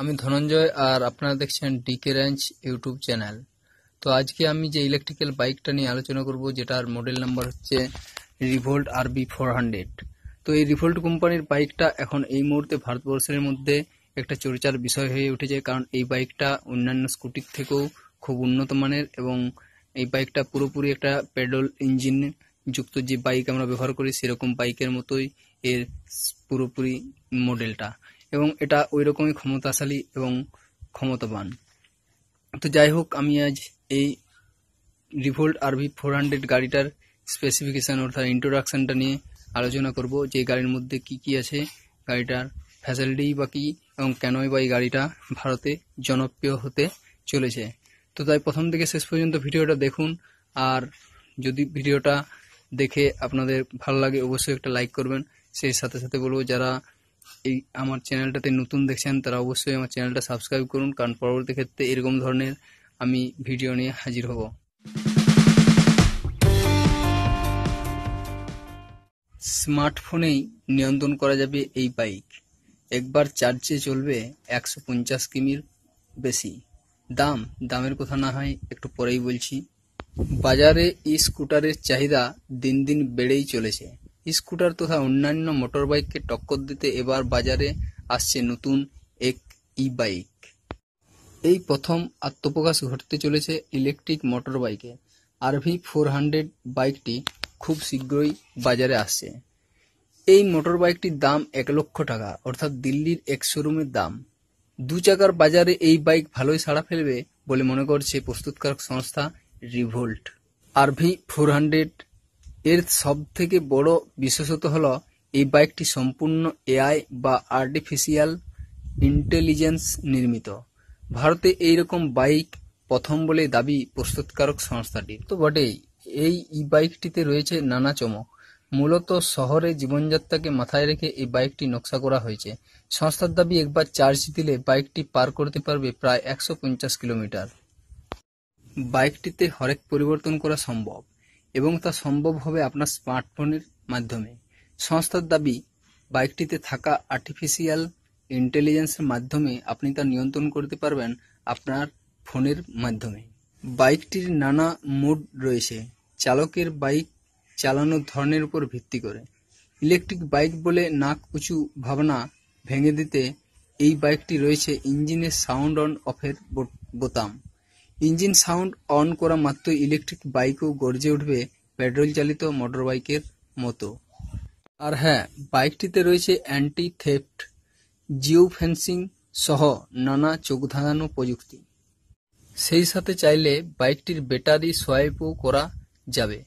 আমি ধনঞ্জয় আর আপনারা দেখছেন ডিকে রেঞ্জ ইউটিউব চ্যানেল তো আজকে আমি যে ইলেকট্রিক্যাল বাইকটা নিয়ে আলোচনা করব যেটার মডেল নাম্বার হচ্ছে Revolt R V four hundred তো এই রিভোল্ট কোম্পানির বাইকটা এখন এই মুহূর্তে ভারতবর্ষের মধ্যে একটা চর্চার বিষয় হয়ে উঠেছে কারণ এই বাইকটা অন্যান্য স্কুটির থেকেও খুব উন্নত মানের এবং এই বাইকটা পুরোপুরি একটা পেড্রোল ইঞ্জিন যুক্ত যে বাইক আমরা ব্যবহার করি সেরকম বাইকের মতোই এর পুরোপুরি মডেলটা এবং এটা ওই রকমই ক্ষমতাশালী এবং ক্ষমতাবান তো যাই হোক আমি আজ এই রিভোল্ট আরভি ফোর হান্ড্রেড গাড়িটার স্পেসিফিকেশান অর্থাৎ ইন্ট্রোডাকশানটা নিয়ে আলোচনা করব যে গাড়ির মধ্যে কি কি আছে গাড়িটার ফ্যাসিলিটি বা কী এবং কেনই বা এই গাড়িটা ভারতে জনপ্রিয় হতে চলেছে তো তাই প্রথম থেকে শেষ পর্যন্ত ভিডিওটা দেখুন আর যদি ভিডিওটা দেখে আপনাদের ভালো লাগে অবশ্যই একটা লাইক করবেন সেই সাথে সাথে বলবো যারা এই আমার চ্যানেলটাতে নতুন দেখছেন তারা অবশ্যই আমার চ্যানেলটা সাবস্ক্রাইব করুন কারণ পরবর্তী ক্ষেত্রে এরকম ধরনের আমি ভিডিও নিয়ে হাজির হব স্মার্টফোনেই নিয়ন্ত্রণ করা যাবে এই বাইক একবার চার্জে চলবে একশো পঞ্চাশ কিমির বেশি দাম দামের কথা না হয় একটু পরেই বলছি বাজারে ই স্কুটারের চাহিদা দিন দিন বেড়েই চলেছে স্কুটার তথা অন্যান্য মোটরবাইককে টক্কর দিতে এবার বাজারে আসছে নতুন এক ই বাইক এই প্রথম আত্মপ্রকাশ ঘটতে চলেছে ইলেকট্রিক মোটরবাইকে আরভি ফোর হান্ড্রেড বাইকটি খুব শীঘ্রই বাজারে আসছে এই মোটর বাইকটির দাম এক লক্ষ টাকা অর্থাৎ দিল্লির এক শোরুমের দাম দু চাকার বাজারে এই বাইক ভালোই সাড়া ফেলবে বলে মনে করছে প্রস্তুতকারক সংস্থা রিভোল্ট আরভি ফোর হান্ড্রেড এর সবথেকে বড় বিশেষত হল এই বাইকটি সম্পূর্ণ এআই বা আর্টিফিশিয়াল ইন্টেলিজেন্স নির্মিত ভারতে এই রকম বাইক প্রথম বলে দাবি প্রস্তুতকারক সংস্থাটি তো বটেই এই ই বাইকটিতে রয়েছে নানা চমক মূলত শহরে জীবনযাত্রাকে মাথায় রেখে এই বাইকটি নকশা করা হয়েছে সংস্থার দাবি একবার চার্জ দিলে বাইকটি পার করতে পারবে প্রায় একশো কিলোমিটার বাইকটিতে হরেক পরিবর্তন করা সম্ভব এবং তা সম্ভব হবে আপনার স্মার্টফোনের মাধ্যমে সংস্থার দাবি বাইকটিতে থাকা আর্টিফিশিয়াল ইন্টেলিজেন্সের মাধ্যমে আপনি তা নিয়ন্ত্রণ করতে পারবেন আপনার ফোনের মাধ্যমে বাইকটির নানা মোড রয়েছে চালকের বাইক চালানোর ধরনের উপর ভিত্তি করে ইলেকট্রিক বাইক বলে নাক উঁচু ভাবনা ভেঙে দিতে এই বাইকটি রয়েছে ইঞ্জিনের সাউন্ড অন অফের বোতাম ইঞ্জিন সাউন্ড অন করা মাত্র ইলেকট্রিক বাইকও গর্জে উঠবে পেট্রোল মোটর মোটরবাইকের মতো। আর হ্যাঁ, বাইকটিতে রয়েছে অ্যান্টি থেফট, জিও ফেন্সিং সহ নানা চোখধাঁধানো প্রযুক্তি। সেই সাথে চাইলে বাইকটির ব্যাটারি সোয়াইপও করা যাবে।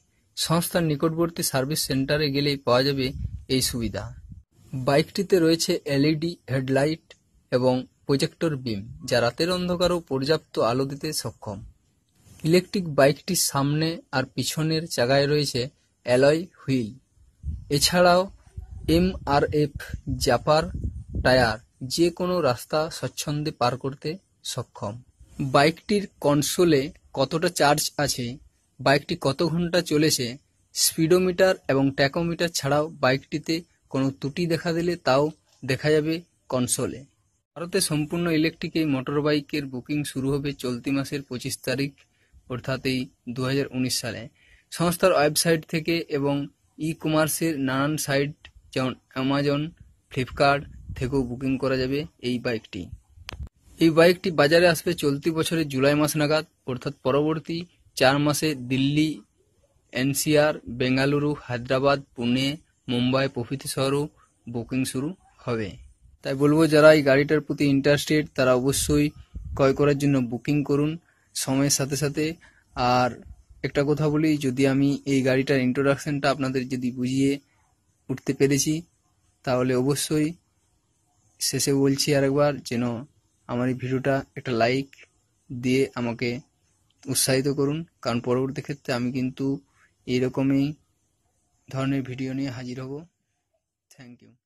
সংস্থার নিকটবর্তী সার্ভিস সেন্টারে গেলেই পাওয়া যাবে এই সুবিধা। বাইকটিতে রয়েছে এলইডি হেডলাইট এবং প্রজেক্টর বিম যা রাতের অন্ধকারও পর্যাপ্ত আলো দিতে সক্ষম ইলেকট্রিক বাইকটির সামনে আর পিছনের জায়গায় রয়েছে অ্যালয় হুইল এছাড়াও এমআরএফ জাপার টায়ার যে কোনো রাস্তা স্বচ্ছন্দে পার করতে সক্ষম বাইকটির কনসোলে কতটা চার্জ আছে বাইকটি কত ঘন্টা চলেছে স্পিডোমিটার এবং ট্যাকোমিটার ছাড়াও বাইকটিতে কোনো ত্রুটি দেখা দিলে তাও দেখা যাবে কনসোলে ভারতে সম্পূর্ণ ইলেকট্রিক এই মোটরবাইকের বুকিং শুরু হবে চলতি মাসের পঁচিশ তারিখ অর্থাৎ এই দু সালে সংস্থার ওয়েবসাইট থেকে এবং ই কমার্সের নানান সাইট যেমন অ্যামাজন ফ্লিপকার্ট থেকেও বুকিং করা যাবে এই বাইকটি এই বাইকটি বাজারে আসবে চলতি বছরের জুলাই মাস নাগাদ অর্থাৎ পরবর্তী চার মাসে দিল্লি এনসিআর বেঙ্গালুরু হায়দ্রাবাদ পুনে মুম্বাই প্রভৃতি শহরেও বুকিং শুরু হবে তাই বলবো যারা এই গাড়িটার প্রতি ইন্টারেস্টেড তারা অবশ্যই ক্রয় করার জন্য বুকিং করুন সময়ের সাথে সাথে আর একটা কথা বলি যদি আমি এই গাড়িটার ইন্ট্রোডাকশনটা আপনাদের যদি বুঝিয়ে উঠতে পেরেছি তাহলে অবশ্যই শেষে বলছি আরেকবার যেন আমার এই ভিডিওটা একটা লাইক দিয়ে আমাকে উৎসাহিত করুন কারণ পরবর্তী ক্ষেত্রে আমি কিন্তু এইরকমই ধরনের ভিডিও নিয়ে হাজির হব থ্যাংক ইউ